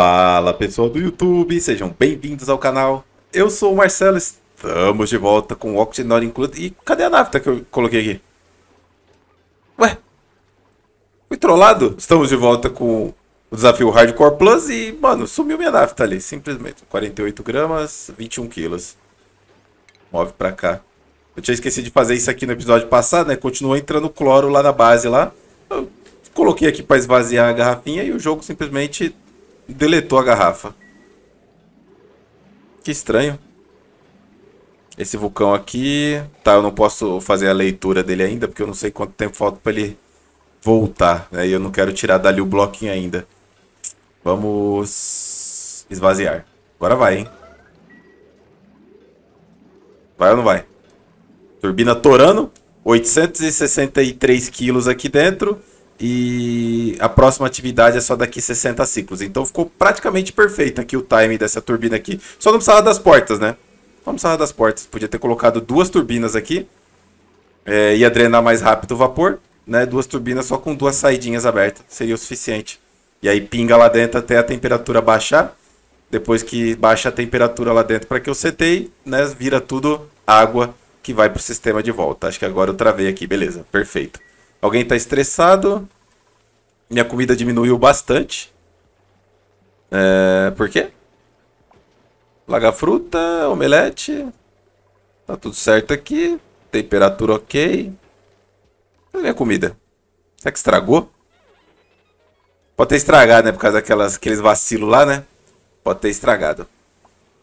Fala pessoal do YouTube, sejam bem-vindos ao canal. Eu sou o Marcelo, estamos de volta com o Oxygen Not Included. E cadê a nafta que eu coloquei aqui? Ué? Fui trollado? Estamos de volta com o desafio Hardcore Plus e, mano, sumiu minha nafta tá ali, simplesmente. 48 gramas, 21 quilos. Move pra cá. Eu tinha esquecido de fazer isso aqui no episódio passado, né? Continuou entrando cloro lá na base lá. Eu coloquei aqui pra esvaziar a garrafinha e o jogo simplesmente e deletou a garrafa. Que estranho. Esse vulcão aqui... Tá, eu não posso fazer a leitura dele ainda, porque eu não sei quanto tempo falta para ele voltar. Né? E eu não quero tirar dali o bloquinho ainda. Vamos esvaziar. Agora vai, hein? Vai ou não vai? Turbina torando. 863 quilos aqui dentro e a próxima atividade é só daqui 60 ciclos. Então ficou praticamente perfeito aqui o time dessa turbina aqui. Só não precisava das portas, né? Só não precisava das portas. Podia ter colocado duas turbinas aqui. É, ia drenar mais rápido o vapor, né? Duas turbinas só com duas saidinhas abertas. Seria o suficiente. E aí pinga lá dentro até a temperatura baixar. Depois que baixa a temperatura lá dentro para que eu setei, né? Vira tudo água que vai para o sistema de volta. Acho que agora eu travei aqui. Beleza, perfeito. Alguém tá estressado. Minha comida diminuiu bastante. É, por quê? Laga fruta, omelete. Tá tudo certo aqui. Temperatura ok. a minha comida? Será que estragou? Pode ter estragado, né? Por causa daquelas, aqueles vacilos lá, né? Pode ter estragado.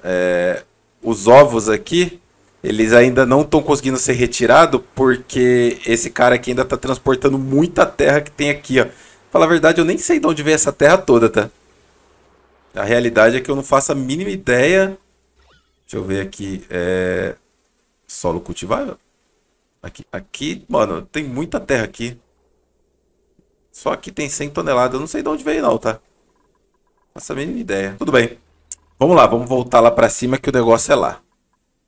É, os ovos aqui eles ainda não estão conseguindo ser retirados porque esse cara aqui ainda está transportando muita terra que tem aqui, ó. Fala a verdade, eu nem sei de onde veio essa terra toda, tá? A realidade é que eu não faço a mínima ideia. Deixa eu ver aqui. É... Solo cultivável? Aqui, aqui, mano, tem muita terra aqui. Só que tem 100 toneladas. Eu não sei de onde veio não, tá? Faço a mínima ideia. Tudo bem. Vamos lá, vamos voltar lá pra cima que o negócio é lá.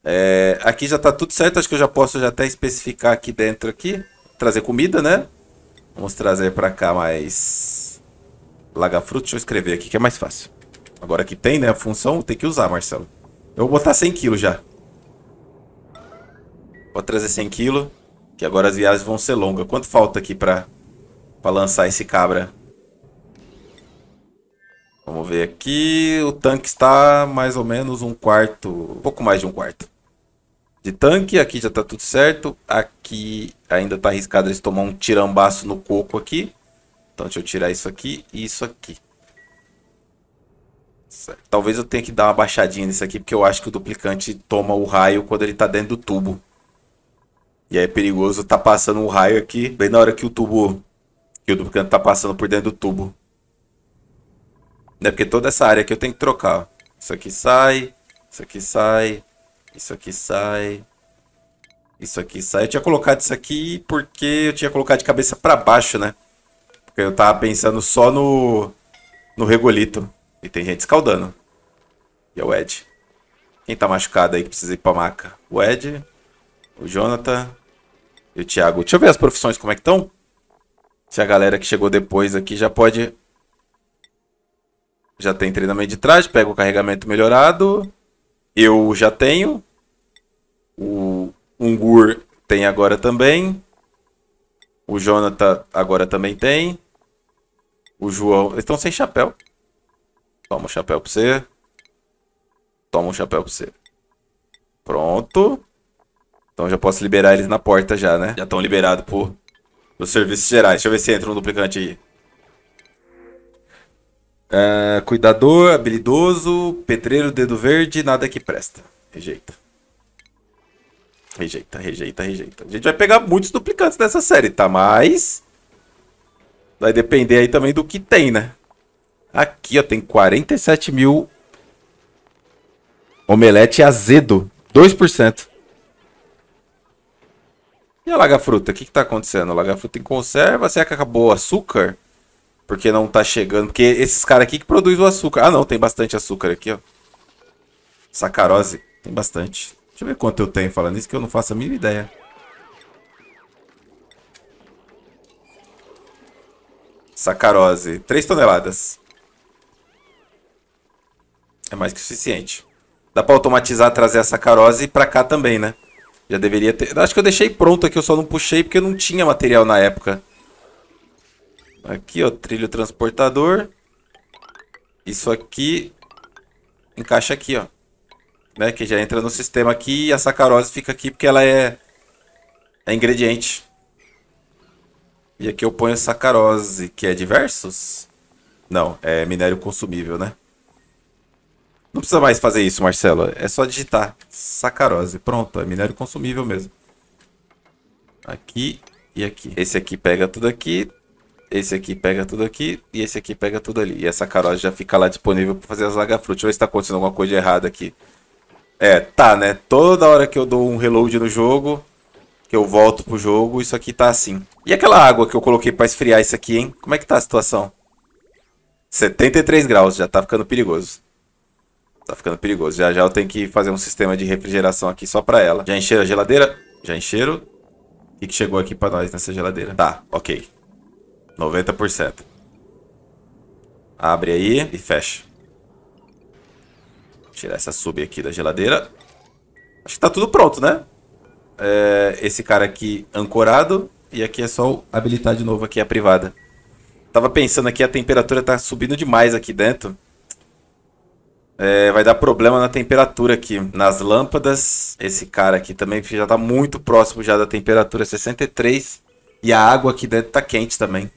É, aqui já tá tudo certo, acho que eu já posso já até especificar aqui dentro aqui. Trazer comida, né? Vamos trazer pra cá mais... Lagafruto, deixa eu escrever aqui que é mais fácil. Agora que tem, né, a função, tem que usar, Marcelo. Eu vou botar 100 kg já. Vou trazer 100 kg, que agora as viagens vão ser longas. Quanto falta aqui pra, pra lançar esse cabra? Vamos ver aqui. O tanque está mais ou menos um quarto, um pouco mais de um quarto de tanque. Aqui já tá tudo certo. Aqui ainda tá arriscado eles tomar um tirambaço no coco aqui. Então deixa eu tirar isso aqui e isso aqui. Certo. Talvez eu tenha que dar uma baixadinha nisso aqui, porque eu acho que o duplicante toma o raio quando ele tá dentro do tubo. E aí é perigoso tá passando um raio aqui, bem na hora que o tubo... Que o duplicante tá passando por dentro do tubo. Né? Porque toda essa área aqui eu tenho que trocar. Isso aqui sai, isso aqui sai, isso aqui sai. Isso aqui sai. Eu tinha colocado isso aqui porque eu tinha colocado de cabeça para baixo, né? Porque eu tava pensando só no no regolito. E tem gente escaldando. E é o Ed. Quem tá machucado aí que precisa ir pra maca? O Ed, o Jonathan e o Thiago. Deixa eu ver as profissões como é que estão. Se a galera que chegou depois aqui já pode... Já tem treinamento de traje, pega o carregamento melhorado. Eu já tenho. O Ungur tem agora também. O Jonathan agora também tem. O João. Eles estão sem chapéu. Toma um chapéu pra você. Toma um chapéu pra você. Pronto. Então já posso liberar eles na porta já, né? Já estão liberados por os serviços gerais. Deixa eu ver se entra um duplicante aí. Uh, cuidador, habilidoso, pedreiro, dedo verde, nada que presta. Rejeita. Rejeita, rejeita, rejeita. A gente vai pegar muitos duplicantes nessa série, tá? Mas... Vai depender aí também do que tem, né? Aqui, ó, tem 47 mil... Omelete azedo. 2%. E a laga-fruta? O que, que tá acontecendo? A laga-fruta em conserva? Será que acabou o açúcar? Porque não tá chegando. Porque esses caras aqui que produzem o açúcar. Ah, não. Tem bastante açúcar aqui, ó. Sacarose. Tem bastante. Deixa eu ver quanto eu tenho falando isso, que eu não faço a mínima ideia. Sacarose. 3 toneladas. É mais que o suficiente. Dá para automatizar trazer a sacarose para cá também, né? Já deveria ter... Acho que eu deixei pronto aqui, eu só não puxei porque não tinha material na época. Aqui, ó, trilho transportador. Isso aqui encaixa aqui, ó né? Que já entra no sistema aqui e a sacarose fica aqui porque ela é, é ingrediente. E aqui eu ponho sacarose, que é diversos? Não, é minério consumível, né? Não precisa mais fazer isso, Marcelo. É só digitar sacarose. Pronto, é minério consumível mesmo. Aqui e aqui. Esse aqui pega tudo aqui, esse aqui pega tudo aqui e esse aqui pega tudo ali. E essa sacarose já fica lá disponível para fazer as lagafrutas. Deixa eu ver se está acontecendo alguma coisa errada aqui. É, tá, né? Toda hora que eu dou um reload no jogo, que eu volto pro jogo, isso aqui tá assim. E aquela água que eu coloquei pra esfriar isso aqui, hein? Como é que tá a situação? 73 graus, já tá ficando perigoso. Tá ficando perigoso. Já já eu tenho que fazer um sistema de refrigeração aqui só pra ela. Já encheram a geladeira? Já encheram. O que, chegou aqui pra nós nessa geladeira? Tá, ok. 90%. Abre aí e fecha. Tirar essa sub aqui da geladeira. Acho que tá tudo pronto, né? É, esse cara aqui ancorado. E aqui é só habilitar de novo aqui a privada. Tava pensando aqui, a temperatura tá subindo demais aqui dentro. É, vai dar problema na temperatura aqui. Nas lâmpadas, esse cara aqui também já tá muito próximo já da temperatura 63. E a água aqui dentro tá quente também.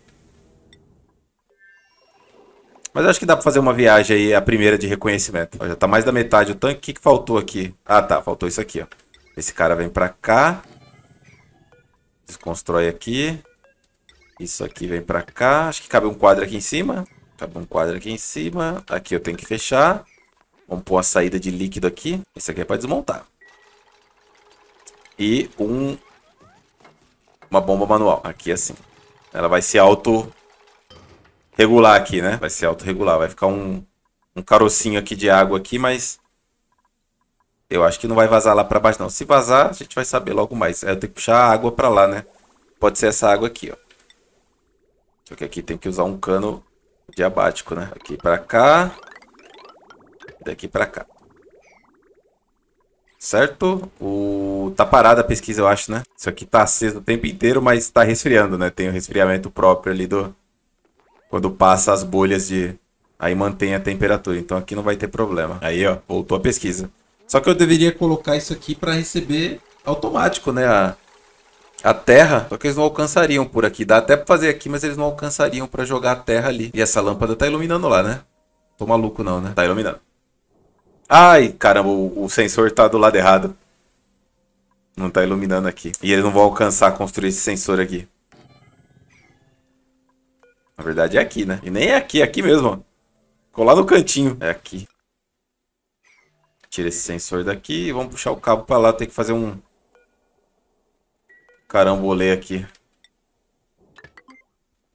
Mas acho que dá pra fazer uma viagem aí, a primeira de reconhecimento. Ó, já tá mais da metade o tanque. O que, que faltou aqui? Ah, tá. Faltou isso aqui, ó. Esse cara vem pra cá. Desconstrói aqui. Isso aqui vem pra cá. Acho que cabe um quadro aqui em cima. Cabe um quadro aqui em cima. Aqui eu tenho que fechar. Vamos pôr a saída de líquido aqui. Esse aqui é pra desmontar. E um... Uma bomba manual. Aqui assim. Ela vai se auto regular aqui, né? Vai se autorregular, vai ficar um, um carocinho aqui de água aqui, mas eu acho que não vai vazar lá para baixo não. Se vazar, a gente vai saber logo mais. Aí é, eu tenho que puxar a água para lá, né? Pode ser essa água aqui, ó. Só que aqui tem que usar um cano diabático, né? Aqui para cá. Daqui para cá. Certo? O... Tá parada a pesquisa, eu acho, né? Isso aqui tá aceso o tempo inteiro, mas tá resfriando, né? Tem o um resfriamento próprio ali do, quando passa as bolhas de. Aí mantém a temperatura. Então aqui não vai ter problema. Aí, ó, voltou a pesquisa. Só que eu deveria colocar isso aqui para receber automático, né? A, a terra. Só que eles não alcançariam por aqui. Dá até pra fazer aqui, mas eles não alcançariam para jogar a terra ali. E essa lâmpada tá iluminando lá, né? Tô maluco não, né? Tá iluminando. Ai, caramba, o, o sensor tá do lado errado. Não tá iluminando aqui. E eles não vão alcançar construir esse sensor aqui. Na verdade é aqui, né? E nem é aqui, é aqui mesmo, ó. Ficou lá no cantinho. É aqui. Tira esse sensor daqui e vamos puxar o cabo pra lá. Tem que fazer um carambolê aqui.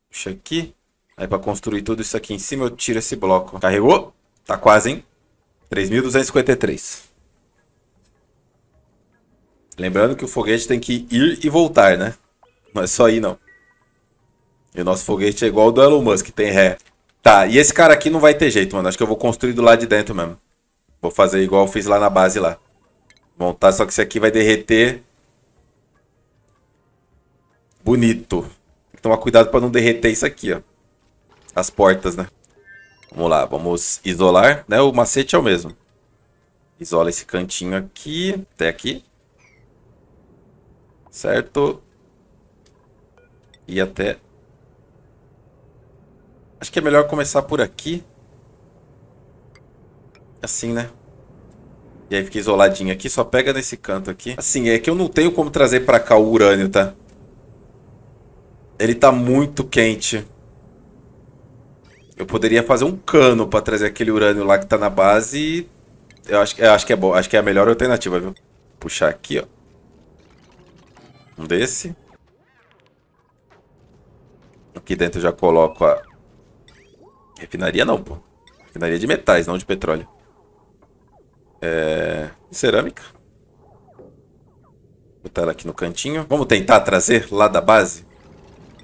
Puxa aqui. Aí pra construir tudo isso aqui em cima eu tiro esse bloco. Carregou? Tá quase, hein? 3.253. Lembrando que o foguete tem que ir e voltar, né? Não é só ir, não. E o nosso foguete é igual ao do Elon Musk, tem ré. Tá, e esse cara aqui não vai ter jeito, mano. Acho que eu vou construir do lado de dentro mesmo. Vou fazer igual eu fiz lá na base lá. Montar, só que esse aqui vai derreter. Bonito. Tem que tomar cuidado pra não derreter isso aqui, ó. As portas, né? Vamos lá, vamos isolar, né? O macete é o mesmo. Isola esse cantinho aqui, até aqui. Certo? E até Acho que é melhor começar por aqui. Assim, né? E aí fica isoladinho aqui, só pega nesse canto aqui. Assim, é que eu não tenho como trazer pra cá o urânio, tá? Ele tá muito quente. Eu poderia fazer um cano pra trazer aquele urânio lá que tá na base Eu acho, eu acho que é bom, acho que é a melhor alternativa, viu? Puxar aqui, ó. Um desse. Aqui dentro eu já coloco a Refinaria não, pô. Refinaria de metais, não de petróleo. É... Cerâmica. Vou botar ela aqui no cantinho. Vamos tentar trazer lá da base?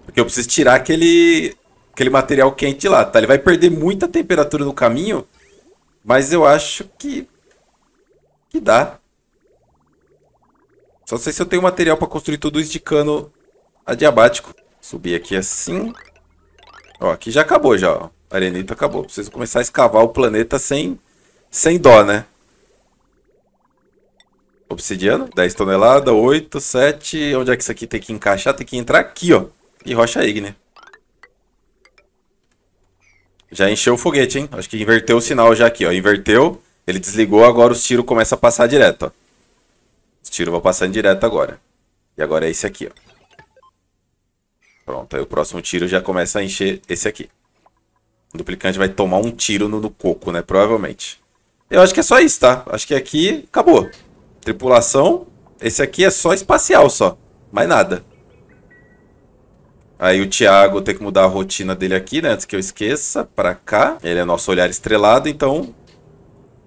Porque eu preciso tirar aquele, aquele material quente lá, tá? Ele vai perder muita temperatura no caminho, mas eu acho que... Que dá. Só sei se eu tenho material para construir tudo isso de cano adiabático. Subir aqui assim. Ó, aqui já acabou já, ó. Arenito acabou. Preciso começar a escavar o planeta sem, sem dó, né? obsidiano 10 toneladas, 8, 7. Onde é que isso aqui tem que encaixar? Tem que entrar aqui, ó. E rocha ígnea. Já encheu o foguete, hein? Acho que inverteu o sinal já aqui, ó. Inverteu, ele desligou, agora os tiros começam a passar direto, ó. Os tiros vão passando direto agora. E agora é esse aqui, ó. Pronto, aí o próximo tiro já começa a encher esse aqui. O duplicante vai tomar um tiro no, no coco, né? Provavelmente. Eu acho que é só isso, tá? Acho que aqui acabou. Tripulação. Esse aqui é só espacial, só. Mais nada. Aí o Thiago tem que mudar a rotina dele aqui, né? Antes que eu esqueça. Pra cá. Ele é nosso olhar estrelado, então...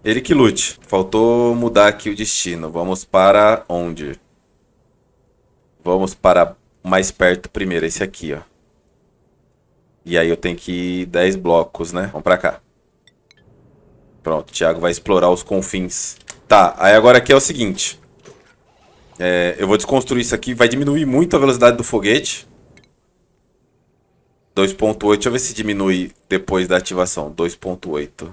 Ele que lute. Faltou mudar aqui o destino. Vamos para onde? Vamos para mais perto primeiro, esse aqui, ó. E aí eu tenho que ir 10 blocos, né? Vamos pra cá. Pronto, o Thiago vai explorar os confins. Tá, aí agora aqui é o seguinte. É, eu vou desconstruir isso aqui. Vai diminuir muito a velocidade do foguete. 2.8. Deixa eu ver se diminui depois da ativação. 2.8.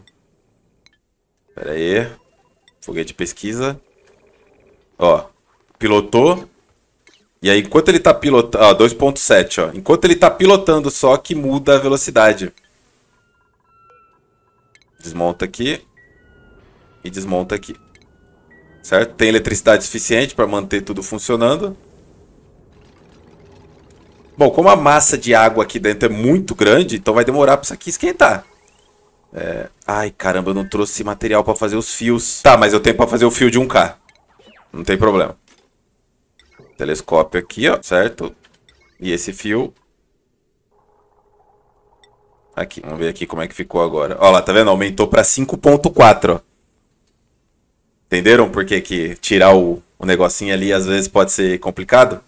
Pera aí. Foguete de pesquisa. Ó. Pilotou. E aí, enquanto ele tá pilotando. Ó, 2.7, ó. Enquanto ele tá pilotando, só que muda a velocidade. Desmonta aqui. E desmonta aqui. Certo? Tem eletricidade suficiente para manter tudo funcionando. Bom, como a massa de água aqui dentro é muito grande, então vai demorar para isso aqui esquentar. É... Ai, caramba, eu não trouxe material para fazer os fios. Tá, mas eu tenho para fazer o fio de 1K. Não tem problema telescópio aqui, ó, certo? E esse fio aqui. Vamos ver aqui como é que ficou agora. olha lá, tá vendo? Aumentou para 5.4, Entenderam por que, que tirar o, o negocinho ali às vezes pode ser complicado?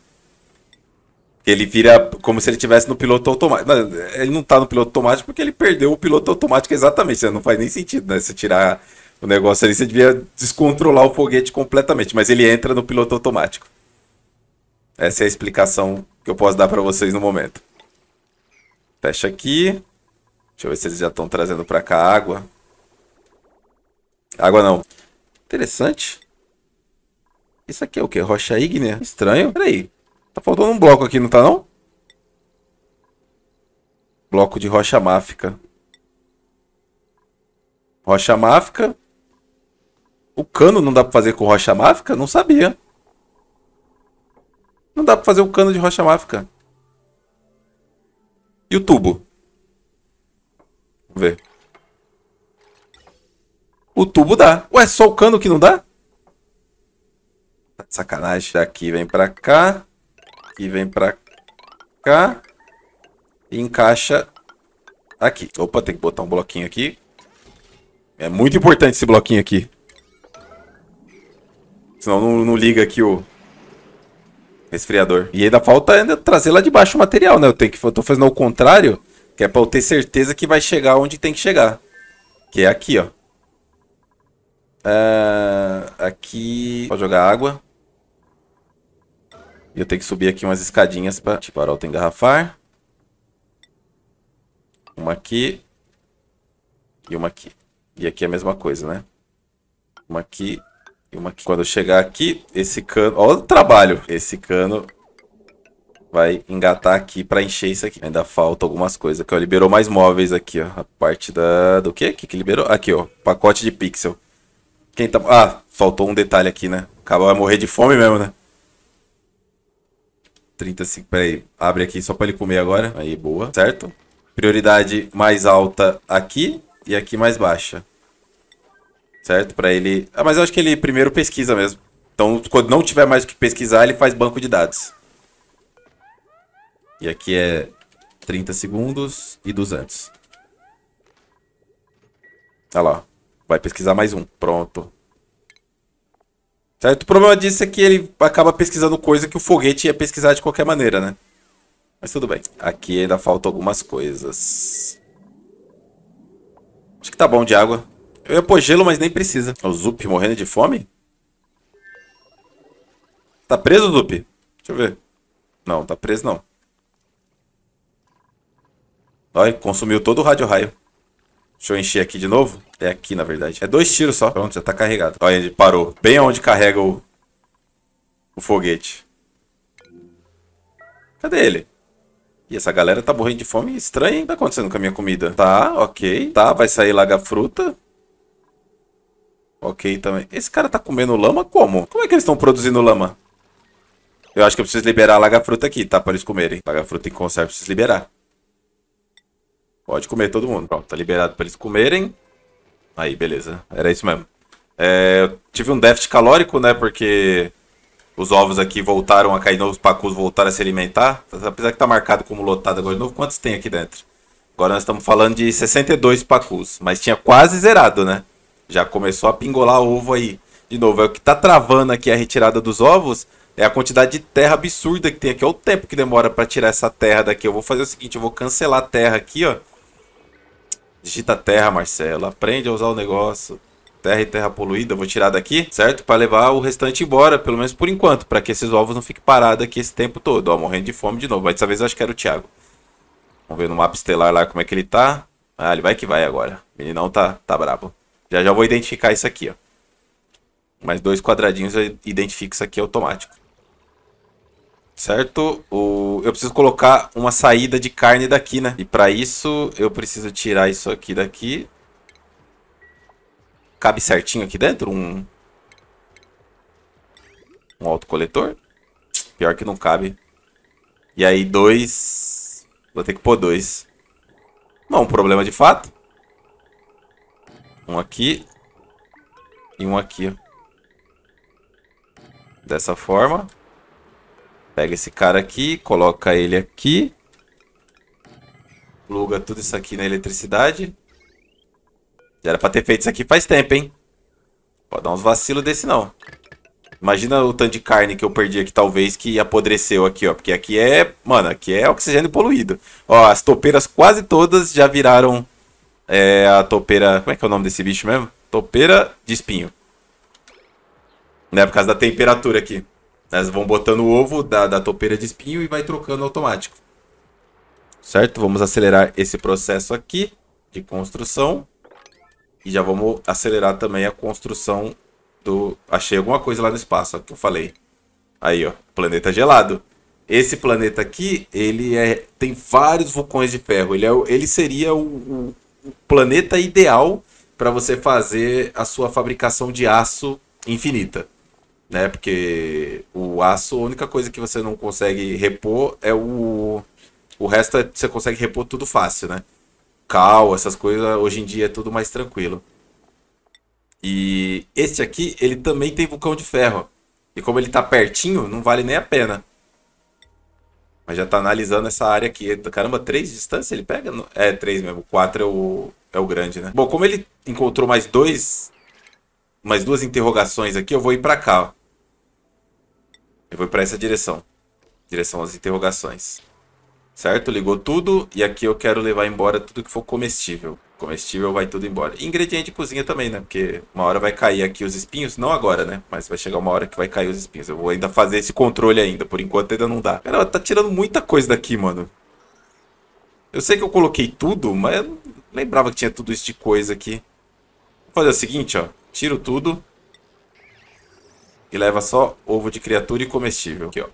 Ele vira como se ele tivesse no piloto automático. Eh, ele não tá no piloto automático porque ele perdeu o piloto automático exatamente. Né? Não faz nem sentido, né? Se tirar o negócio ali, você devia descontrolar o foguete completamente. Mas ele entra no piloto automático. Essa é a explicação que eu posso dar para vocês no momento. Fecha aqui. Deixa eu ver se eles já estão trazendo para cá água. Água não. Interessante. Isso aqui é o que? Rocha ígnea? Estranho. Peraí. Tá faltando um bloco aqui, não tá não? Bloco de rocha máfica. Rocha máfica. O cano não dá pra fazer com rocha máfica? Não sabia. Não dá pra fazer o cano de rocha máfica. E o tubo? Vamos ver. O tubo dá. Ué, só o cano que não dá? Tá de sacanagem. Aqui vem pra cá. Aqui vem pra cá. E encaixa aqui. Opa, tem que botar um bloquinho aqui. É muito importante esse bloquinho aqui. Senão não, não liga aqui o resfriador. E ainda falta ainda trazer lá de baixo o material, né? Eu, tenho que, eu tô fazendo ao contrário, que é pra eu ter certeza que vai chegar onde tem que chegar. Que é aqui, ó. Uh, aqui... Pode jogar água. E eu tenho que subir aqui umas escadinhas pra... Tipo, arauto engarrafar. Uma aqui. E uma aqui. E aqui é a mesma coisa, né? Uma aqui uma que quando eu chegar aqui, esse cano... Olha o trabalho! Esse cano vai engatar aqui para encher isso aqui. Ainda falta algumas coisas. Aqui, ó, liberou mais móveis aqui, ó. A parte da... do quê? que que liberou? Aqui, ó. Pacote de pixel. Quem tá... Ah, faltou um detalhe aqui, né? Acaba vai morrer de fome mesmo, né? 35, peraí. Abre aqui só para ele comer agora. Aí, boa. Certo? Prioridade mais alta aqui e aqui mais baixa certo? Para ele. Ah, mas eu acho que ele primeiro pesquisa mesmo. Então, quando não tiver mais o que pesquisar, ele faz banco de dados. E aqui é 30 segundos e 200. Olha tá lá. Vai pesquisar mais um. Pronto. Certo? O problema disso é que ele acaba pesquisando coisa que o foguete ia pesquisar de qualquer maneira, né? Mas tudo bem. Aqui ainda faltam algumas coisas. Acho que tá bom de água. Eu ia pôr gelo, mas nem precisa. O Zup morrendo de fome? Tá preso, Zup? Deixa eu ver. Não, tá preso não. Olha, consumiu todo o rádio raio. Deixa eu encher aqui de novo. É aqui, na verdade. É dois tiros só. Pronto, já tá carregado. Olha, ele parou. Bem onde carrega o... O foguete. Cadê ele? E essa galera tá morrendo de fome. Estranho, hein? O que tá acontecendo com a minha comida? Tá, ok. Tá, vai sair laga fruta. Ok também. Esse cara tá comendo lama como? Como é que eles estão produzindo lama? Eu acho que eu preciso liberar a laga-fruta aqui, tá? Pra eles comerem. Laga-fruta em conserva, preciso liberar. Pode comer todo mundo. Pronto, tá liberado pra eles comerem. Aí, beleza. Era isso mesmo. É, eu tive um déficit calórico, né? Porque os ovos aqui voltaram a cair, os pacus voltaram a se alimentar. Apesar que tá marcado como lotado agora de novo, quantos tem aqui dentro? Agora nós estamos falando de 62 pacus, mas tinha quase zerado, né? Já começou a pingolar ovo aí. De novo, é o que tá travando aqui a retirada dos ovos. É a quantidade de terra absurda que tem aqui. Olha o tempo que demora para tirar essa terra daqui. Eu vou fazer o seguinte, eu vou cancelar a terra aqui, ó. Digita terra, Marcelo. Aprende a usar o negócio. Terra e terra poluída, vou tirar daqui, certo? Para levar o restante embora, pelo menos por enquanto. Para que esses ovos não fiquem parados aqui esse tempo todo. Ó, morrendo de fome de novo. Mas dessa vez eu acho que era o Thiago. Vamos ver no mapa estelar lá como é que ele tá. Ah, ele vai que vai agora. O meninão tá, tá brabo. Já já vou identificar isso aqui, ó. Mais dois quadradinhos eu identifico isso aqui automático. Certo? O... Eu preciso colocar uma saída de carne daqui, né? E para isso, eu preciso tirar isso aqui daqui. Cabe certinho aqui dentro um... Um autocoletor? Pior que não cabe. E aí, dois... Vou ter que pôr dois. Não, um problema de fato. Um aqui. E um aqui. Dessa forma. Pega esse cara aqui, coloca ele aqui. Pluga tudo isso aqui na eletricidade. Já era pra ter feito isso aqui faz tempo, hein? Pode dar uns vacilos desse não. Imagina o tanto de carne que eu perdi aqui, talvez, que apodreceu aqui, ó. Porque aqui é, mano, aqui é oxigênio poluído. Ó, as topeiras quase todas já viraram é a topeira... Como é que é o nome desse bicho mesmo? Topeira de espinho. Né, por causa da temperatura aqui. Né, Elas vão botando o ovo da, da topeira de espinho e vai trocando automático. Certo? Vamos acelerar esse processo aqui de construção. E já vamos acelerar também a construção do... Achei alguma coisa lá no espaço, ó, que eu falei. Aí, ó. Planeta gelado. Esse planeta aqui, ele é, tem vários vulcões de ferro. Ele, é, ele seria o, o, planeta ideal para você fazer a sua fabricação de aço infinita. Né? Porque o aço, a única coisa que você não consegue repor é o. O resto é, você consegue repor tudo fácil, né? Cal, essas coisas, hoje em dia é tudo mais tranquilo. E este aqui, ele também tem vulcão de ferro. E como ele tá pertinho, não vale nem a pena. Mas já tá analisando essa área aqui. Caramba, três distâncias ele pega? É, três mesmo. Quatro é o, é o grande, né? Bom, como ele encontrou mais dois... Mais duas interrogações aqui, eu vou ir pra cá, ó. Eu vou pra essa direção. Direção às interrogações. Certo? Ligou tudo. E aqui eu quero levar embora tudo que for comestível. Comestível vai tudo embora. E ingrediente de cozinha também, né? Porque uma hora vai cair aqui os espinhos. Não agora, né? Mas vai chegar uma hora que vai cair os espinhos. Eu vou ainda fazer esse controle ainda. Por enquanto ainda não dá. Cara, tá tirando muita coisa daqui, mano. Eu sei que eu coloquei tudo, mas Lembrava que tinha tudo isso de coisa aqui. Vou fazer o seguinte, ó. Tiro tudo. E leva só ovo de criatura e comestível. Aqui, ó.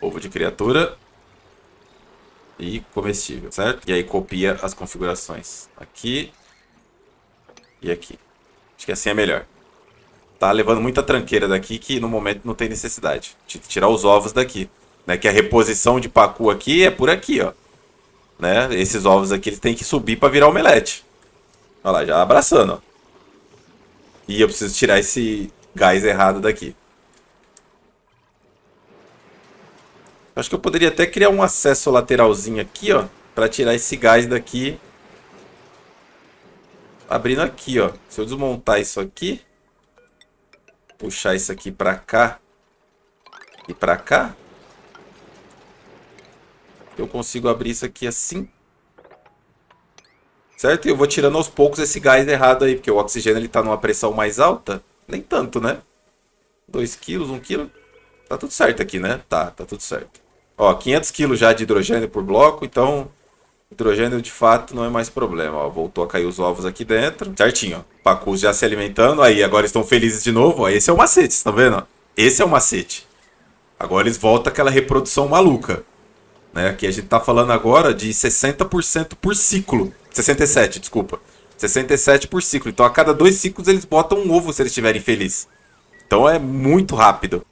Ovo de criatura. E comestível, certo? E aí copia as configurações. Aqui. E aqui. Acho que assim é melhor. Tá levando muita tranqueira daqui que no momento não tem necessidade. tirar os ovos daqui. Né? Que a reposição de pacu aqui é por aqui, ó. Né? Esses ovos aqui eles têm que subir para virar omelete. Olha lá, já abraçando. Ó. E eu preciso tirar esse gás errado daqui. Acho que eu poderia até criar um acesso lateralzinho aqui, ó. Pra tirar esse gás daqui. Abrindo aqui, ó. Se eu desmontar isso aqui. Puxar isso aqui pra cá. E pra cá. Eu consigo abrir isso aqui assim. Certo? E eu vou tirando aos poucos esse gás errado aí, porque o oxigênio ele tá numa pressão mais alta. Nem tanto, né? 2 quilos, 1 quilo. Tá tudo certo aqui, né? Tá, tá tudo certo. Ó, 500 quilos já de hidrogênio por bloco, então hidrogênio de fato não é mais problema. Ó, voltou a cair os ovos aqui dentro. Certinho, ó. Pacus já se alimentando, aí agora estão felizes de novo. Ó, esse é o macete, estão tá vendo? Esse é o macete. Agora eles voltam àquela reprodução maluca. Né? Aqui a gente está falando agora de 60% por ciclo. 67, desculpa. 67 por ciclo. Então a cada dois ciclos eles botam um ovo se eles estiverem felizes. Então é muito rápido.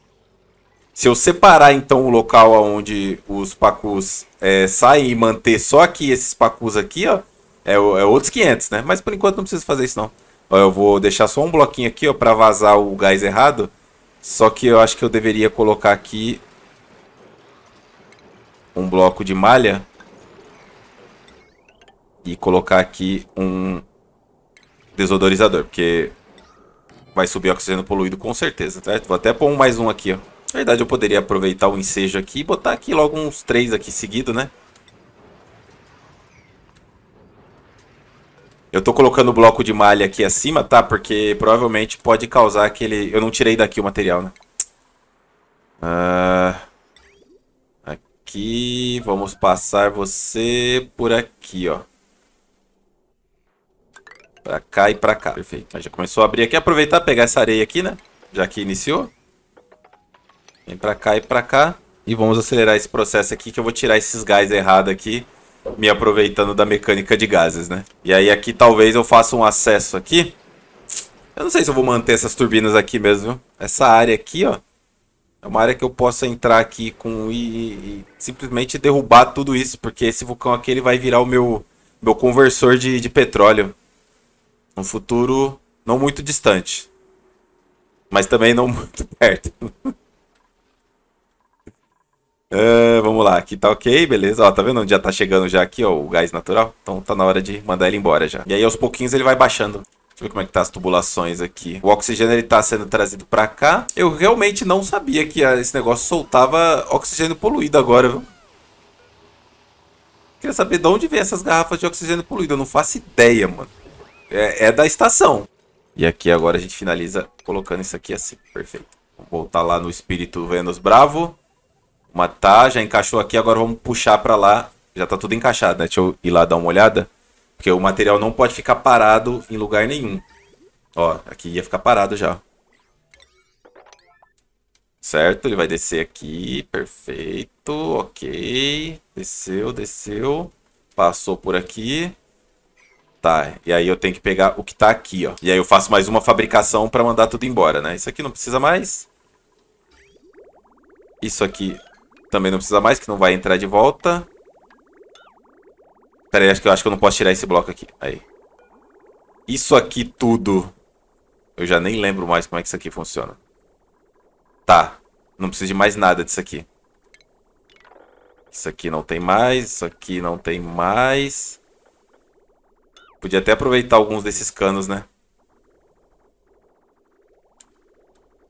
Se eu separar então o local onde os pacus é, saem e manter só aqui esses pacus aqui, ó, é, é, outros 500, né? Mas por enquanto não preciso fazer isso não. Ó, eu vou deixar só um bloquinho aqui, ó, para vazar o gás errado. Só que eu acho que eu deveria colocar aqui um bloco de malha e colocar aqui um desodorizador, porque vai subir oxigênio poluído com certeza, certo? Vou até pôr mais um aqui, ó. Na verdade, eu poderia aproveitar o ensejo aqui e botar aqui logo uns três aqui seguido, né? Eu tô colocando o bloco de malha aqui acima, tá? Porque provavelmente pode causar aquele... Eu não tirei daqui o material, né? Ah aqui. Vamos passar você por aqui, ó. Pra cá e pra cá. Perfeito. Já começou a abrir aqui. Aproveitar pegar essa areia aqui, né? Já que iniciou. Vem pra cá e pra cá. E vamos acelerar esse processo aqui que eu vou tirar esses gás errados aqui. Me aproveitando da mecânica de gases, né? E aí aqui talvez eu faça um acesso aqui. Eu não sei se eu vou manter essas turbinas aqui mesmo. Essa área aqui, ó. É uma área que eu possa entrar aqui com e, e, simplesmente derrubar tudo isso, porque esse vulcão aqui ele vai virar o meu, meu conversor de, de petróleo. Um futuro não muito distante. Mas também não muito perto. uh, vamos lá, aqui tá ok, beleza. Ó, tá vendo onde já tá chegando já aqui, ó, o gás natural? Então tá na hora de mandar ele embora já. E aí aos pouquinhos ele vai baixando. Deixa eu ver como é que tá as tubulações aqui. O oxigênio ele tá sendo trazido pra cá. Eu realmente não sabia que esse negócio soltava oxigênio poluído agora, viu? Queria saber de onde vem essas garrafas de oxigênio poluído. Eu não faço ideia, mano. É, é da estação. E aqui agora a gente finaliza colocando isso aqui assim. Perfeito. voltar lá no espírito Vênus Bravo. Matar, tá, já encaixou aqui. Agora vamos puxar pra lá. Já tá tudo encaixado, né? Deixa eu ir lá dar uma olhada. Porque o material não pode ficar parado em lugar nenhum. Ó, aqui ia ficar parado já. Certo, ele vai descer aqui, perfeito, ok. Desceu, desceu, passou por aqui. Tá, e aí eu tenho que pegar o que tá aqui, ó. E aí eu faço mais uma fabricação pra mandar tudo embora, né? Isso aqui não precisa mais. Isso aqui também não precisa mais, que não vai entrar de volta. Pera aí, acho que, eu acho que eu não posso tirar esse bloco aqui. Aí. Isso aqui tudo... Eu já nem lembro mais como é que isso aqui funciona. Tá. Não preciso de mais nada disso aqui. Isso aqui não tem mais. Isso aqui não tem mais. Podia até aproveitar alguns desses canos, né?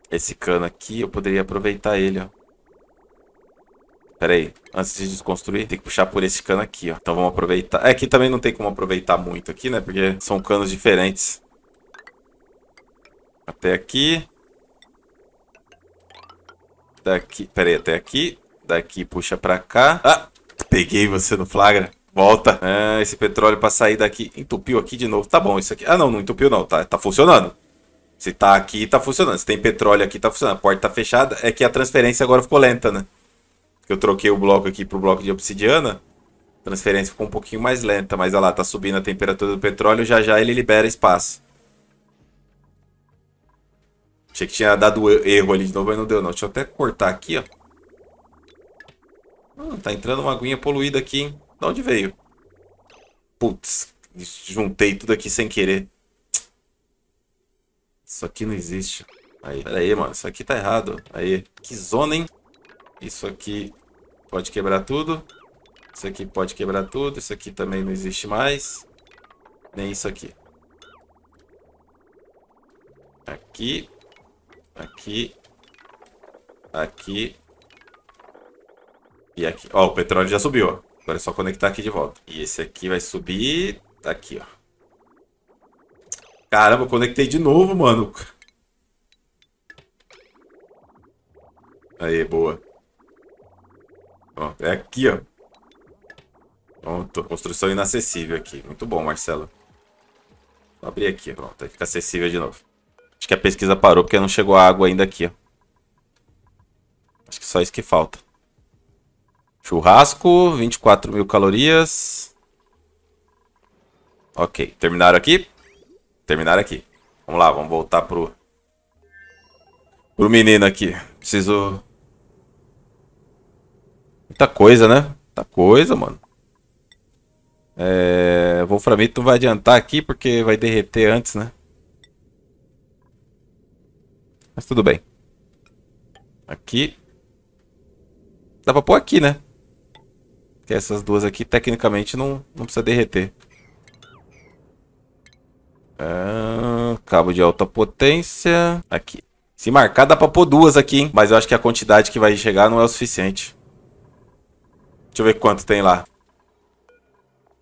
Esse cano aqui, eu poderia aproveitar ele, ó. Pera aí, antes de desconstruir, tem que puxar por esse cano aqui, ó. Então vamos aproveitar. É, aqui também não tem como aproveitar muito aqui, né? Porque são canos diferentes. Até aqui. Daqui, pera aí, até aqui. Daqui puxa pra cá. Ah, peguei você no flagra. Volta. Ah, esse petróleo pra sair daqui. Entupiu aqui de novo. Tá bom, isso aqui. Ah, não, não entupiu não. Tá, tá funcionando. Se tá aqui, tá funcionando. Se tem petróleo aqui, tá funcionando. A porta tá fechada. É que a transferência agora ficou lenta, né? eu troquei o bloco aqui pro bloco de obsidiana, a transferência ficou um pouquinho mais lenta, mas olha lá, tá subindo a temperatura do petróleo, já já ele libera espaço. Achei que tinha dado erro ali de novo, mas não deu não. Deixa eu até cortar aqui, ó. Hum, tá entrando uma aguinha poluída aqui, hein? De onde veio? Putz, juntei tudo aqui sem querer. Isso aqui não existe. Aí, pera aí, mano. Isso aqui tá errado. Aí, que zona, hein? Isso aqui Pode quebrar tudo. Isso aqui pode quebrar tudo. Isso aqui também não existe mais. Nem isso aqui. Aqui. Aqui. Aqui. E aqui. Ó, o petróleo já subiu, ó. Agora é só conectar aqui de volta. E esse aqui vai subir. Tá aqui, ó. Caramba, eu conectei de novo, mano. Aí, boa. Ó, é aqui, ó. Pronto, construção inacessível aqui. Muito bom, Marcelo. Vou abrir aqui, pronto. Aí fica acessível de novo. Acho que a pesquisa parou porque não chegou a água ainda aqui, ó. Acho que só isso que falta. Churrasco, 24 mil calorias. Ok, terminaram aqui? Terminaram aqui. Vamos lá, vamos voltar pro... Pro menino aqui. Preciso Muita coisa, né? Muita coisa, mano. É... mim, tu vai adiantar aqui porque vai derreter antes, né? Mas tudo bem. Aqui. Dá pra pôr aqui, né? Porque essas duas aqui, tecnicamente, não, não precisa derreter. Ah, cabo de alta potência. Aqui. Se marcar, dá pra pôr duas aqui, hein? Mas eu acho que a quantidade que vai chegar não é o suficiente. Deixa eu ver quanto tem lá.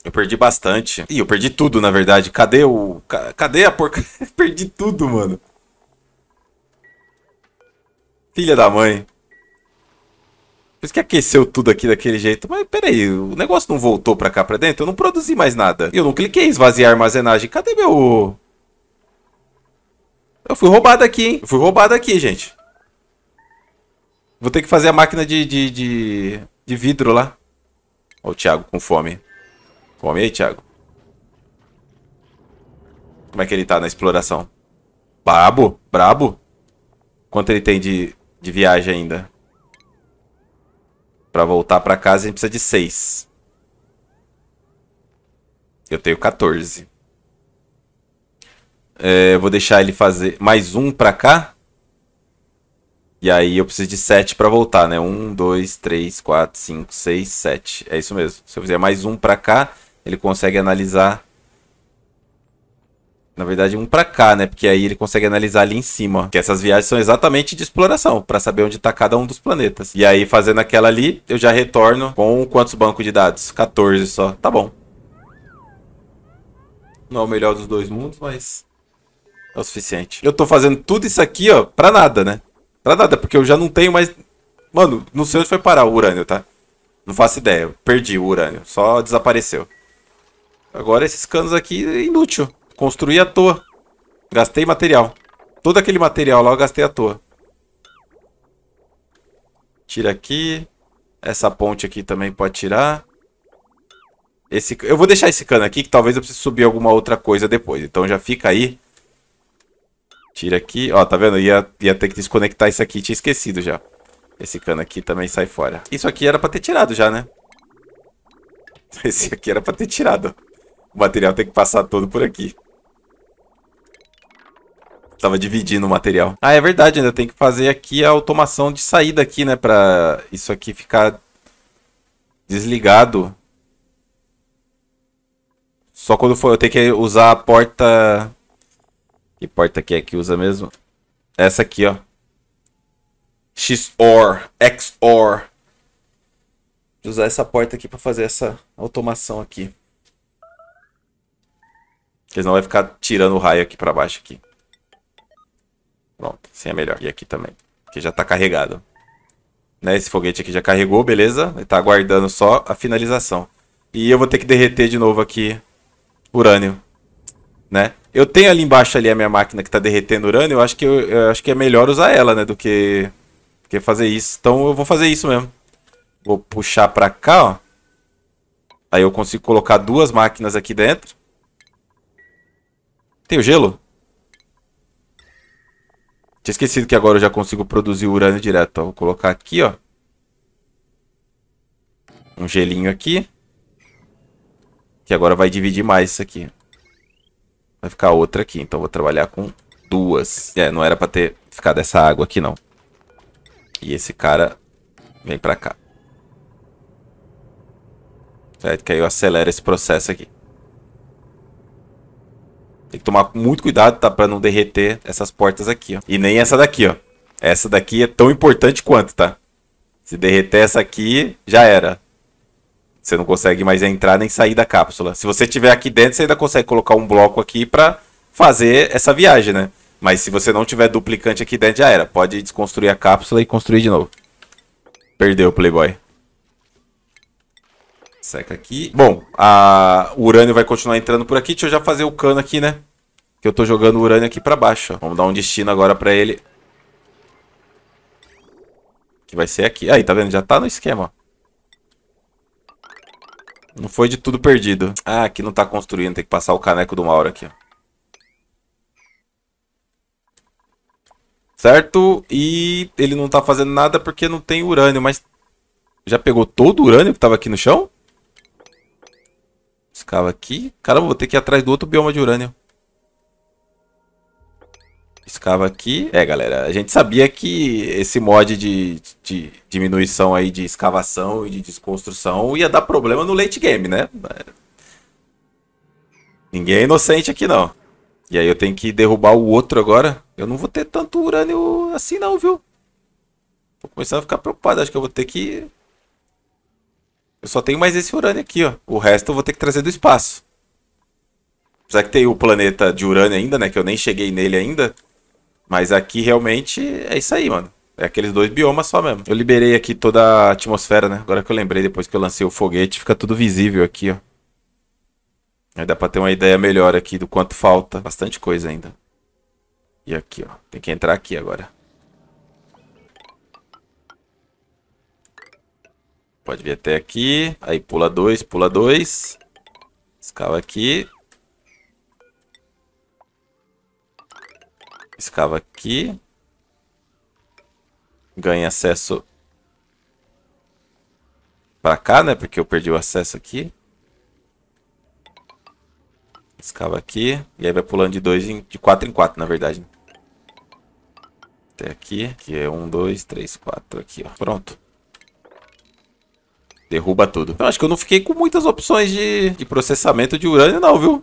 Eu perdi bastante. Ih, eu perdi tudo, na verdade. Cadê o... Cadê a porca... perdi tudo, mano. Filha da mãe. Por isso que aqueceu tudo aqui daquele jeito. Mas peraí, o negócio não voltou pra cá pra dentro? Eu não produzi mais nada. E eu não cliquei em esvaziar armazenagem. Cadê meu... Eu fui roubado aqui, hein? Eu fui roubado aqui, gente. Vou ter que fazer a máquina de, de, de, de vidro lá. Olha o Thiago com fome. Come aí, Thiago. Como é que ele tá na exploração? Brabo? Brabo? Quanto ele tem de, de viagem ainda? Pra voltar pra casa, a gente precisa de 6. Eu tenho 14. É, vou deixar ele fazer mais um pra cá. E aí eu preciso de 7 para voltar, né? 1, 2, 3, 4, 5, 6, 7. É isso mesmo. Se eu fizer mais um para cá, ele consegue analisar... Na verdade, um para cá, né? Porque aí ele consegue analisar ali em cima. Que essas viagens são exatamente de exploração, para saber onde está cada um dos planetas. E aí, fazendo aquela ali, eu já retorno com quantos bancos de dados? 14 só. Tá bom. Não é o melhor dos dois mundos, mas é o suficiente. Eu tô fazendo tudo isso aqui, ó, pra nada, né? Pra nada, porque eu já não tenho mais. Mano, não sei onde foi parar o urânio, tá? Não faço ideia. Eu perdi o urânio. Só desapareceu. Agora esses canos aqui é inútil. Construí à toa. Gastei material. Todo aquele material lá eu gastei à toa. Tira aqui. Essa ponte aqui também pode tirar. Esse, eu vou deixar esse cano aqui, que talvez eu precise subir alguma outra coisa depois. Então já fica aí Tira aqui. Ó, tá vendo? Ia, ia ter que desconectar isso aqui. Tinha esquecido já. Esse cano aqui também sai fora. Isso aqui era pra ter tirado já, né? Esse aqui era pra ter tirado. O material tem que passar todo por aqui. Tava dividindo o material. Ah, é verdade. Ainda tem que fazer aqui a automação de saída aqui, né? Pra isso aqui ficar desligado. Só quando for... Eu tenho que usar a porta que porta que é que usa mesmo? Essa aqui, ó. XOR, XOR. Vou usar essa porta aqui para fazer essa automação aqui. Porque senão vai ficar tirando o raio aqui para baixo aqui. Pronto, assim é melhor. E aqui também, que já está carregado. Né, esse foguete aqui já carregou, beleza? Ele tá aguardando só a finalização. E eu vou ter que derreter de novo aqui urânio, né? Eu tenho ali embaixo ali a minha máquina que tá derretendo urânio, eu acho que, eu, eu acho que é melhor usar ela, né, do que, do que fazer isso. Então eu vou fazer isso mesmo. Vou puxar pra cá, ó. Aí eu consigo colocar duas máquinas aqui dentro. Tem o gelo? Tinha esquecido que agora eu já consigo produzir urânio direto. Ó. Vou colocar aqui, ó. Um gelinho aqui. Que agora vai dividir mais isso aqui. Vai ficar outra aqui, então vou trabalhar com duas. É, não era pra ter ficado essa água aqui, não. E esse cara vem pra cá. Certo? Que aí eu acelero esse processo aqui. Tem que tomar muito cuidado, tá? Pra não derreter essas portas aqui, ó. E nem essa daqui, ó. Essa daqui é tão importante quanto, tá? Se derreter essa aqui, já era. Você não consegue mais entrar nem sair da cápsula. Se você estiver aqui dentro, você ainda consegue colocar um bloco aqui para fazer essa viagem, né? Mas se você não tiver duplicante aqui dentro, já era. Pode desconstruir a cápsula e construir de novo. Perdeu o Playboy. Seca aqui. Bom, a... o urânio vai continuar entrando por aqui. Deixa eu já fazer o cano aqui, né? Que eu tô jogando o urânio aqui pra baixo. Ó. Vamos dar um destino agora pra ele. Que vai ser aqui. Aí, tá vendo? Já tá no esquema. Não foi de tudo perdido. Ah, aqui não tá construindo. Tem que passar o caneco do Mauro aqui, Certo? E ele não tá fazendo nada porque não tem urânio, mas... Já pegou todo o urânio que tava aqui no chão? Escava aqui. Caramba, vou ter que ir atrás do outro bioma de urânio. Piscava aqui. É, galera, a gente sabia que esse mod de, de diminuição aí de escavação e de desconstrução ia dar problema no late game, né? Ninguém é inocente aqui, não. E aí eu tenho que derrubar o outro agora. Eu não vou ter tanto urânio assim, não, viu? Tô começando a ficar preocupado. Acho que eu vou ter que... Eu só tenho mais esse urânio aqui, ó. O resto eu vou ter que trazer do espaço. Apesar que tem o planeta de urânio ainda, né? Que eu nem cheguei nele ainda. Mas aqui realmente é isso aí, mano. É aqueles dois biomas só mesmo. Eu liberei aqui toda a atmosfera, né? Agora que eu lembrei, depois que eu lancei o foguete, fica tudo visível aqui, ó. Aí dá pra ter uma ideia melhor aqui do quanto falta. Bastante coisa ainda. E aqui, ó. Tem que entrar aqui agora. Pode vir até aqui. Aí pula dois, pula dois. Escala aqui. Escava aqui. Ganha acesso para cá, né? Porque eu perdi o acesso aqui. Escava aqui. E aí vai pulando de 2 em... De 4 em 4, na verdade. Até aqui. Que é 1, 2, 3, 4. Aqui, ó. Pronto. Derruba tudo. eu acho que eu não fiquei com muitas opções de, de processamento de urânio, não, viu?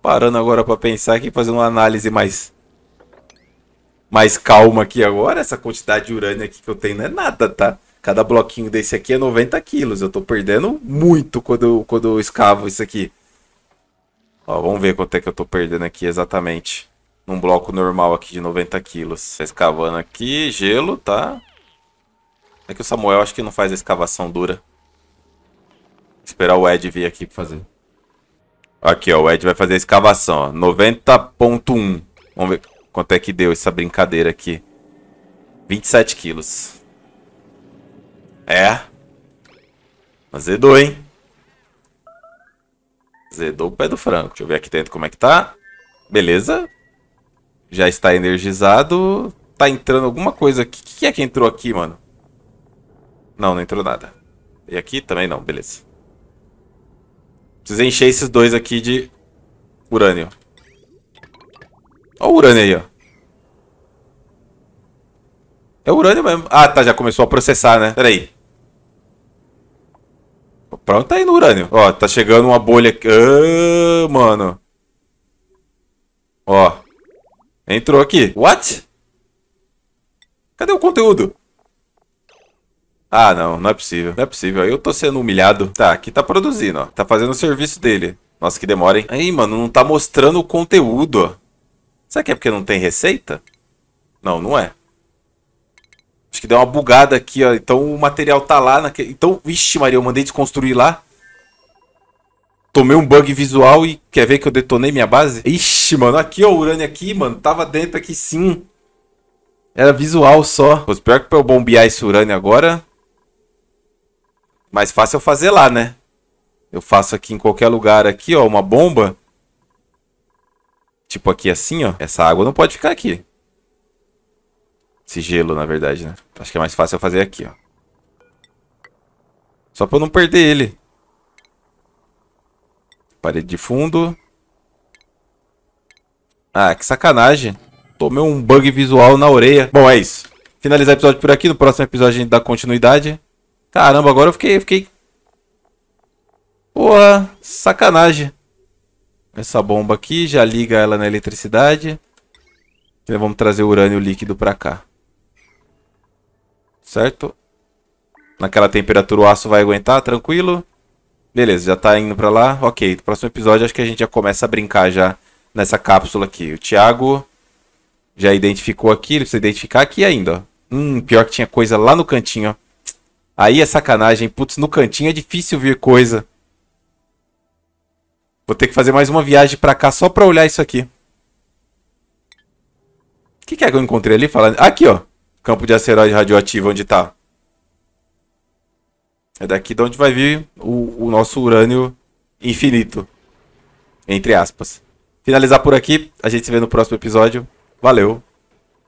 Parando agora para pensar aqui, fazendo uma análise mais mais calma aqui agora, essa quantidade de urânio aqui que eu tenho não é nada, tá? Cada bloquinho desse aqui é 90 quilos. Eu tô perdendo muito quando eu, quando eu escavo isso aqui. Ó, vamos ver quanto é que eu tô perdendo aqui exatamente. Num bloco normal aqui de 90 quilos. Tá escavando aqui, gelo, tá? É que o Samuel acho que não faz a escavação dura. Esperar o Ed vir aqui pra fazer. Aqui, ó. O Ed vai fazer a escavação, ó. 90.1. Vamos ver. Quanto é que deu essa brincadeira aqui? 27 quilos. É. Mas zedou, hein? Zedou o pé do frango. Deixa eu ver aqui dentro como é que tá. Beleza. Já está energizado. Tá entrando alguma coisa aqui. O que é que entrou aqui, mano? Não, não entrou nada. E aqui também não, beleza. Preciso encher esses dois aqui de urânio. Olha o urânio aí, ó. É urânio mesmo. Ah, tá, já começou a processar, né? Pera aí. Pronto, tá indo o urânio. Ó, tá chegando uma bolha aqui. Ah, mano. Ó. Entrou aqui. What? Cadê o conteúdo? Ah, não. Não é possível. Não é possível. Eu tô sendo humilhado. Tá, aqui tá produzindo, ó. Tá fazendo o serviço dele. Nossa, que demora, hein? Aí, mano, não tá mostrando o conteúdo, ó. Será que é porque não tem receita? Não, não é. Acho que deu uma bugada aqui, ó. Então o material tá lá. naquele... Então, vixe Maria, eu mandei desconstruir lá. Tomei um bug visual e quer ver que eu detonei minha base? Ixi, mano, aqui, ó, o urânio aqui, mano, tava dentro aqui sim. Era visual só. Pô, pior que pra eu bombear esse urânio agora... Mais fácil eu fazer lá, né? Eu faço aqui em qualquer lugar aqui, ó, uma bomba. Tipo aqui assim, ó. Essa água não pode ficar aqui. Esse gelo, na verdade, né? Acho que é mais fácil eu fazer aqui, ó. Só pra eu não perder ele. Parede de fundo. Ah, que sacanagem. Tomei um bug visual na orelha. Bom, é isso. Finalizar o episódio por aqui. No próximo episódio a gente dá continuidade. Caramba, agora eu fiquei... fiquei... Porra, sacanagem. Essa bomba aqui, já liga ela na eletricidade. E então, vamos trazer o urânio líquido para cá. Certo? Naquela temperatura o aço vai aguentar, tranquilo. Beleza, já está indo para lá. Ok, no próximo episódio acho que a gente já começa a brincar já nessa cápsula aqui. O Thiago já identificou aqui, ele precisa identificar aqui ainda, ó. Hum, pior que tinha coisa lá no cantinho, ó. Aí é sacanagem, putz, no cantinho é difícil ver coisa. Vou ter que fazer mais uma viagem pra cá só pra olhar isso aqui. O que, que, é que eu encontrei ali? Falando... Aqui, ó. Campo de asteroide radioativo, onde tá. É daqui de onde vai vir o, o nosso urânio infinito. Entre aspas. Finalizar por aqui. A gente se vê no próximo episódio. Valeu.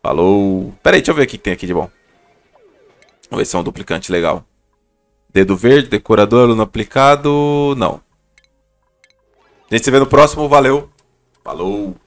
Falou. Pera aí, deixa eu ver o que tem aqui de bom. Vamos ver se é um duplicante legal. Dedo verde, decorador, aluno aplicado... Não. A gente se vê no próximo. Valeu. Falou.